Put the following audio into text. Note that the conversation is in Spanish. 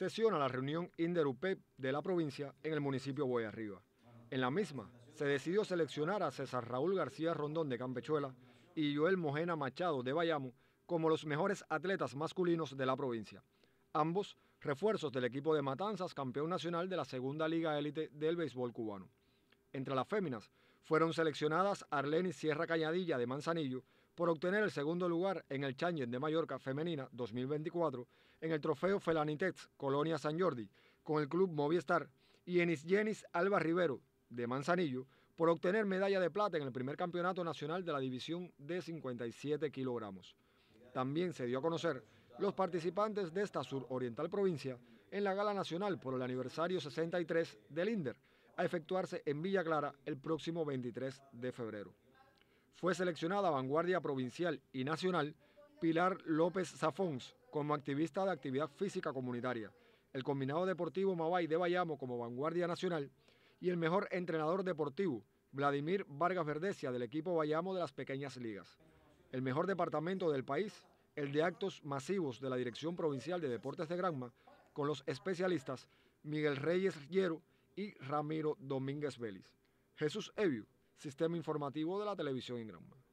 sesiona la reunión Inderupé de la provincia en el municipio Boyarriba. En la misma, se decidió seleccionar a César Raúl García Rondón de Campechuela y Joel Mojena Machado de Bayamo como los mejores atletas masculinos de la provincia. Ambos refuerzos del equipo de Matanzas, campeón nacional de la segunda liga élite del béisbol cubano. Entre las féminas fueron seleccionadas Arlenis Sierra Cañadilla de Manzanillo por obtener el segundo lugar en el Challenger de Mallorca Femenina 2024 en el trofeo Felanitex Colonia San Jordi con el club Movistar y Enis Isgenis Alba Rivero de Manzanillo por obtener medalla de plata en el primer campeonato nacional de la división de 57 kilogramos. También se dio a conocer los participantes de esta suroriental provincia en la Gala Nacional por el aniversario 63 del INDER, a efectuarse en Villa Clara el próximo 23 de febrero fue seleccionada vanguardia provincial y nacional Pilar López Zafons como activista de actividad física comunitaria, el combinado deportivo Mabay de Bayamo como vanguardia nacional y el mejor entrenador deportivo Vladimir Vargas Verdecia del equipo Bayamo de las pequeñas ligas. El mejor departamento del país, el de actos masivos de la Dirección Provincial de Deportes de Granma con los especialistas Miguel Reyes Riero y Ramiro Domínguez Vélez. Jesús Eviu, sistema informativo de la televisión en